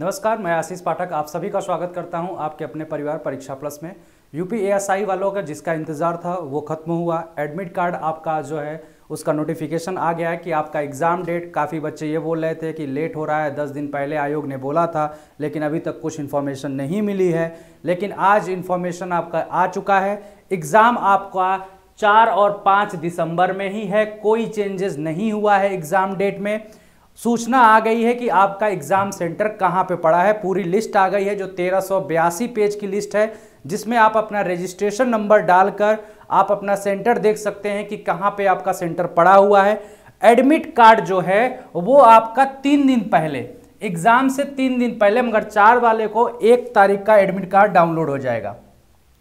नमस्कार मैं आशीष पाठक आप सभी का स्वागत करता हूं आपके अपने परिवार परीक्षा प्लस में यूपी एएसआई वालों का जिसका इंतज़ार था वो ख़त्म हुआ एडमिट कार्ड आपका जो है उसका नोटिफिकेशन आ गया है कि आपका एग्ज़ाम डेट काफ़ी बच्चे ये बोल रहे थे कि लेट हो रहा है दस दिन पहले आयोग ने बोला था लेकिन अभी तक कुछ इन्फॉर्मेशन नहीं मिली है लेकिन आज इन्फॉर्मेशन आपका आ चुका है एग्ज़ाम आपका चार और पाँच दिसंबर में ही है कोई चेंजेस नहीं हुआ है एग्ज़ाम डेट में सूचना आ गई है कि आपका एग्ज़ाम सेंटर कहाँ पे पड़ा है पूरी लिस्ट आ गई है जो तेरह पेज की लिस्ट है जिसमें आप अपना रजिस्ट्रेशन नंबर डालकर आप अपना सेंटर देख सकते हैं कि कहाँ पे आपका सेंटर पड़ा हुआ है एडमिट कार्ड जो है वो आपका तीन दिन पहले एग्ज़ाम से तीन दिन पहले मगर चार वाले को एक तारीख का एडमिट कार्ड डाउनलोड हो जाएगा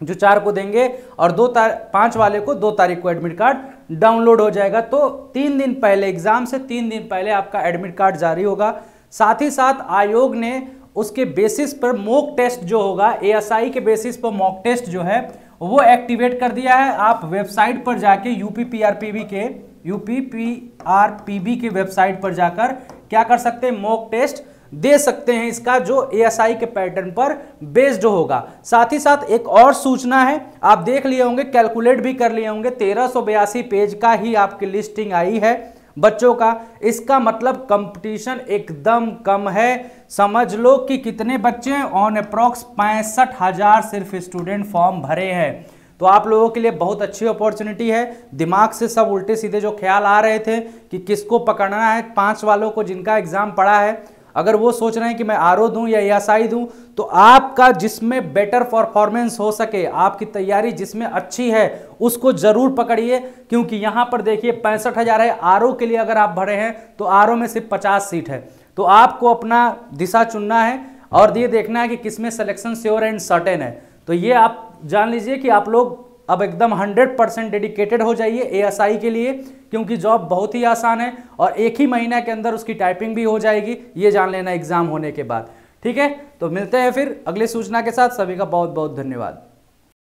जो चार को देंगे और दो तार पाँच वाले को दो तारीख को एडमिट कार्ड डाउनलोड हो जाएगा तो तीन दिन पहले एग्जाम से तीन दिन पहले आपका एडमिट कार्ड जारी होगा साथ ही साथ आयोग ने उसके बेसिस पर मॉक टेस्ट जो होगा एएसआई के बेसिस पर मॉक टेस्ट जो है वो एक्टिवेट कर दिया है आप वेबसाइट पर जाके यू के यूपीपीआरपीबी के वेबसाइट पर जाकर क्या कर सकते हैं मॉक टेस्ट दे सकते हैं इसका जो एएसआई के पैटर्न पर बेस्ड होगा साथ ही साथ एक और सूचना है आप देख लिए होंगे कैलकुलेट भी कर लिए होंगे तेरह पेज का ही आपकी लिस्टिंग आई है बच्चों का इसका मतलब कंपटीशन एकदम कम है समझ लो कि कितने बच्चे ऑन अप्रॉक्स पैंसठ हज़ार सिर्फ स्टूडेंट फॉर्म भरे हैं तो आप लोगों के लिए बहुत अच्छी अपॉर्चुनिटी है दिमाग से सब उल्टे सीधे जो ख्याल आ रहे थे कि किसको पकड़ना है पांच वालों को जिनका एग्ज़ाम पड़ा है अगर वो सोच रहे हैं कि मैं आर ओ दूँ या आई दूँ तो आपका जिसमें बेटर परफॉर्मेंस हो सके आपकी तैयारी जिसमें अच्छी है उसको ज़रूर पकड़िए क्योंकि यहाँ पर देखिए पैंसठ हज़ार है आर ओ के लिए अगर आप भरे हैं तो आर ओ में सिर्फ पचास सीट है तो आपको अपना दिशा चुनना है और ये देखना है कि किसमें सलेक्शन श्योर एंड सर्टेन है तो ये आप जान लीजिए कि आप लोग अब एकदम 100 परसेंट डेडिकेटेड हो जाइए एएसआई के लिए क्योंकि जॉब बहुत ही आसान है और एक ही महीना के अंदर उसकी टाइपिंग भी हो जाएगी ये जान लेना एग्ज़ाम होने के बाद ठीक है तो मिलते हैं फिर अगले सूचना के साथ सभी का बहुत बहुत धन्यवाद